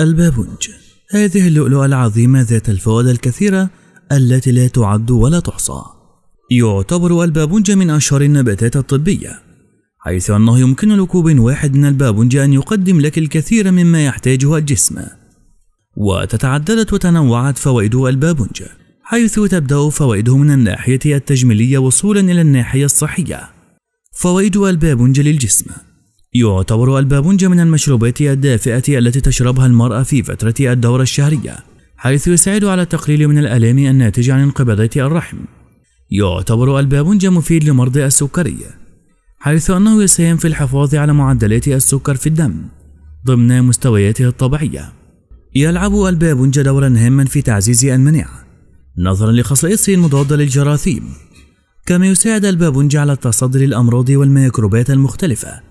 البابونج هذه اللؤلؤة العظيمة ذات الفوائد الكثيرة التي لا تعد ولا تحصى يعتبر البابونج من أشهر النباتات الطبية حيث أنه يمكن لكوب واحد من البابونج أن يقدم لك الكثير مما يحتاجه الجسم وتتعددت وتنوعت فوائد البابونج حيث تبدأ فوائده من الناحية التجميلية وصولا إلى الناحية الصحية فوائد البابونج للجسم يعتبر البابونج من المشروبات الدافئة التي تشربها المرأة في فترة الدورة الشهرية حيث يساعد على التقليل من الآلام الناتجة عن انقباضات الرحم يعتبر البابونج مفيد لمرضى السكري حيث أنه يساهم في الحفاظ على معدلات السكر في الدم ضمن مستوياته الطبيعية يلعب البابونج دورا هاما في تعزيز المناعة نظرا لخصائصه المضادة للجراثيم كما يساعد البابونج على التصدي للأمراض والميكروبات المختلفة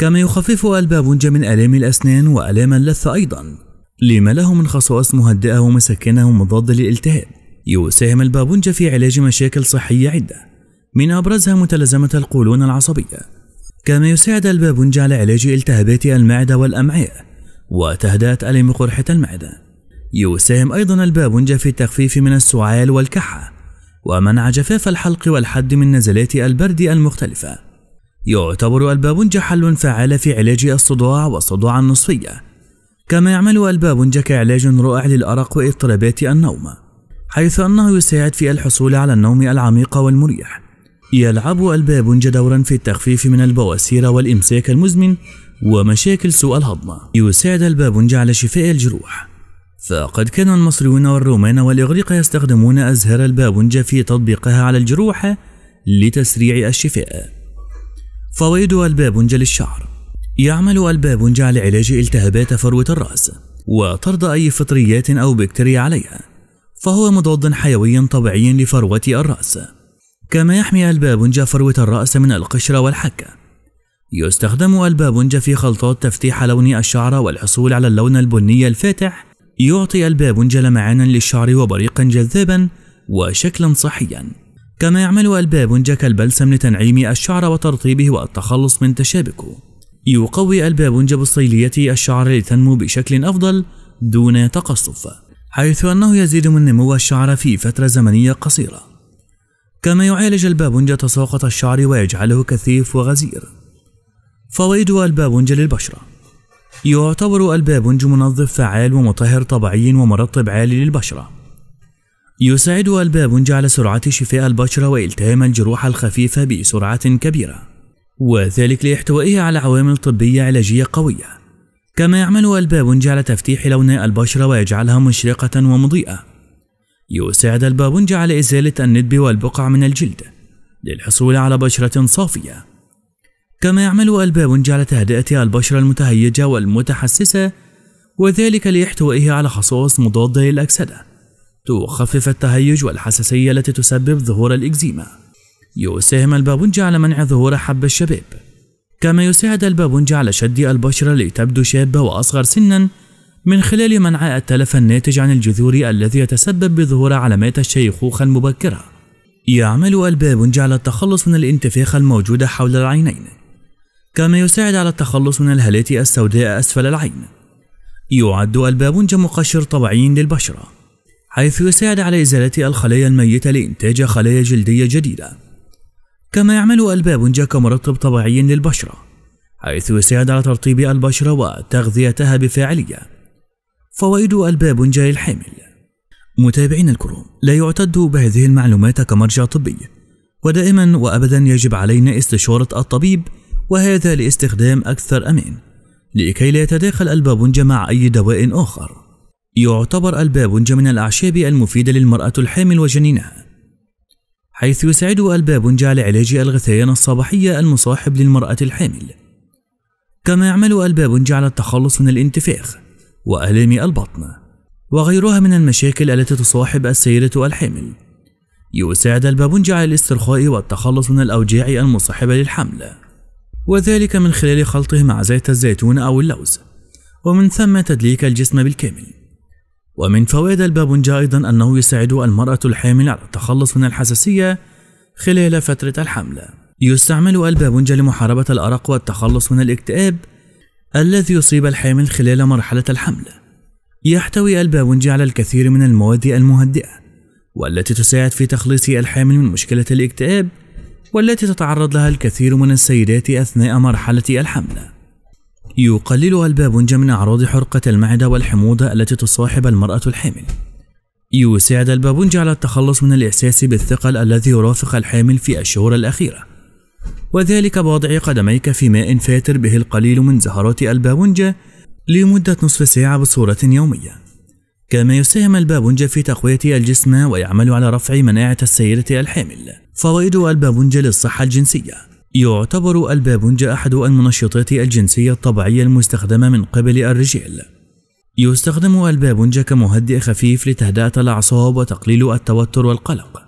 كما يخفف البابونجا من آلام الأسنان وآلام اللثة أيضا لما له من خصائص مهدئة ومسكنة ومضادة للالتهاب يساهم البابونجا في علاج مشاكل صحية عدة من أبرزها متلازمة القولون العصبية كما يساعد البابونجا على علاج التهابات المعدة والأمعاء وتهدئة ألم قرحة المعدة يساهم أيضا البابونجا في التخفيف من السعال والكحة ومنع جفاف الحلق والحد من نزلات البرد المختلفه يعتبر البابونجا حل فعال في علاج الصداع والصداع النصفية كما يعمل البابونجا كعلاج رائع للأرق واضطرابات النوم حيث أنه يساعد في الحصول على النوم العميق والمريح يلعب البابونجا دورا في التخفيف من البواسير والإمساك المزمن ومشاكل سوء الهضم يساعد البابونجا على شفاء الجروح فقد كان المصريون والرومان والإغريق يستخدمون أزهار البابونجا في تطبيقها على الجروح لتسريع الشفاء فوائد ألباب جل الشعر يعمل ألباب على علاج التهابات فروة الرأس وطرد أي فطريات أو بكتيريا عليها فهو مضاد حيوي طبيعي لفروة الرأس كما يحمي ألبابنج فروة الرأس من القشرة والحكة يستخدم ألبابنج في خلطات تفتيح لون الشعر والحصول على اللون البني الفاتح يعطي البابنج لمعانا للشعر وبريقا جذابا وشكلا صحيا كما يعمل ألباب كالبلسم لتنعيم الشعر وترطيبه والتخلص من تشابكه يقوي ألباب الصيلية الشعر لتنمو بشكل أفضل دون تقصف حيث أنه يزيد من نمو الشعر في فترة زمنية قصيرة كما يعالج البابونج تساقط الشعر ويجعله كثيف وغزير فوائد البابونج للبشرة يعتبر البابونج منظف فعال ومطهر طبيعي ومرطب عالي للبشره يساعدها الباب على سرعة شفاء البشرة والتهام الجروح الخفيفة بسرعة كبيرة وذلك لاحتوائه على عوامل طبية علاجية قوية كما يعمل البابونج على تفتيح لون البشرة ويجعلها مشرقة ومضيئة يساعد البابونج على إزالة الندب والبقع من الجلد للحصول على بشرة صافية كما يعمل البابونج على تهدئة البشرة المتهيجة والمتحسسة وذلك لاحتوائه على خصائص مضادة للأكسدة تخفف التهيج والحساسية التي تسبب ظهور الإكزيما يساهم البابونج على منع ظهور حب الشباب كما يساعد البابونج على شد البشرة لتبدو شابة وأصغر سنا من خلال منع التلف الناتج عن الجذور الذي يتسبب بظهور علامات الشيخوخة المبكرة يعمل البابونج على التخلص من الانتفاخ الموجودة حول العينين كما يساعد على التخلص من الهالات السوداء أسفل العين يعد البابونج مقشر طبيعي للبشره حيث يساعد على إزالة الخلايا الميتة لإنتاج خلايا جلدية جديدة كما يعمل البابونجا كمرطب طبيعي للبشرة حيث يساعد على ترطيب البشرة وتغذيتها بفاعلية فوائد البابونجا للحامل متابعين الكرام لا يعتد بهذه المعلومات كمرجع طبي ودائما وأبدا يجب علينا استشارة الطبيب وهذا لاستخدام أكثر أمان لكي لا يتداخل البابونجا مع أي دواء آخر يعتبر البابونج من الأعشاب المفيدة للمرأة الحامل وجنينها حيث يساعد البابونج على علاج الغثيان الصباحية المصاحب للمرأة الحامل كما يعمل البابونج على التخلص من الانتفاخ وآلام البطن وغيرها من المشاكل التي تصاحب السيدة الحامل يساعد البابونج على الاسترخاء والتخلص من الأوجاع المصاحبة للحمل وذلك من خلال خلطه مع زيت الزيتون أو اللوز ومن ثم تدليك الجسم بالكامل ومن فوائد البابونجا أيضا أنه يساعد المرأة الحامل على التخلص من الحساسية خلال فترة الحمل يستعمل البابونجا لمحاربة الأرق والتخلص من الاكتئاب الذي يصيب الحامل خلال مرحلة الحمل يحتوي البابونجا على الكثير من المواد المهدئة والتي تساعد في تخليص الحامل من مشكلة الاكتئاب والتي تتعرض لها الكثير من السيدات أثناء مرحلة الحمل يقللها الباب من أعراض حرقة المعدة والحموضة التي تصاحب المرأة الحامل يساعد البابونج على التخلص من الإحساس بالثقل الذي يرافق الحامل في الشهور الأخيرة وذلك بوضع قدميك في ماء فاتر به القليل من زهرات البابونجا لمدة نصف ساعة بصورة يومية كما يساهم البابونجا في تقوية الجسم ويعمل على رفع مناعة السيدة الحامل فوائد البابونجا للصحة الجنسية يعتبر البابونج أحد المنشطات الجنسية الطبيعية المستخدمة من قبل الرجال يستخدم البابونج كمهدئ خفيف لتهدئة الأعصاب وتقليل التوتر والقلق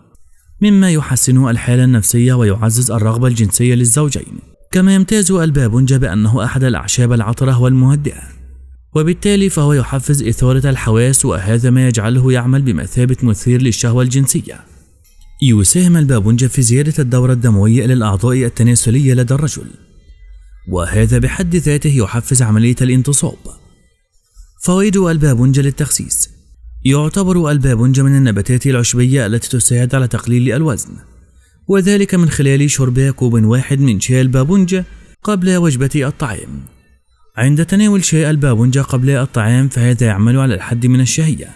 مما يحسن الحالة النفسية ويعزز الرغبة الجنسية للزوجين كما يمتاز البابونج بأنه أحد الأعشاب العطرة والمهدئة وبالتالي فهو يحفز إثارة الحواس وهذا ما يجعله يعمل بمثابة مثير للشهوة الجنسية يساهم البابونجا في زيادة الدورة الدموية إلى الأعضاء التناسلية لدى الرجل وهذا بحد ذاته يحفز عملية الانتصاب فوائد البابونجا للتخسيس يعتبر البابونجا من النباتات العشبية التي تساعد على تقليل الوزن وذلك من خلال شرب كوب واحد من شاي البابونجا قبل وجبة الطعام عند تناول شاي البابونجا قبل الطعام فهذا يعمل على الحد من الشهية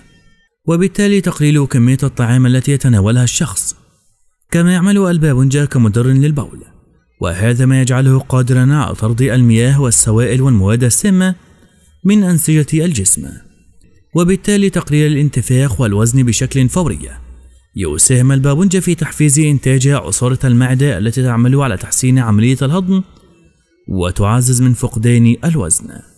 وبالتالي تقليل كمية الطعام التي يتناولها الشخص كما يعمل الباب جا كمدر للبول وهذا ما يجعله قادرا على طرد المياه والسوائل والمواد السامة من أنسجة الجسم وبالتالي تقليل الانتفاخ والوزن بشكل فوري يساهم البابونجا في تحفيز إنتاج عصارة المعدة التي تعمل على تحسين عملية الهضم وتعزز من فقدان الوزن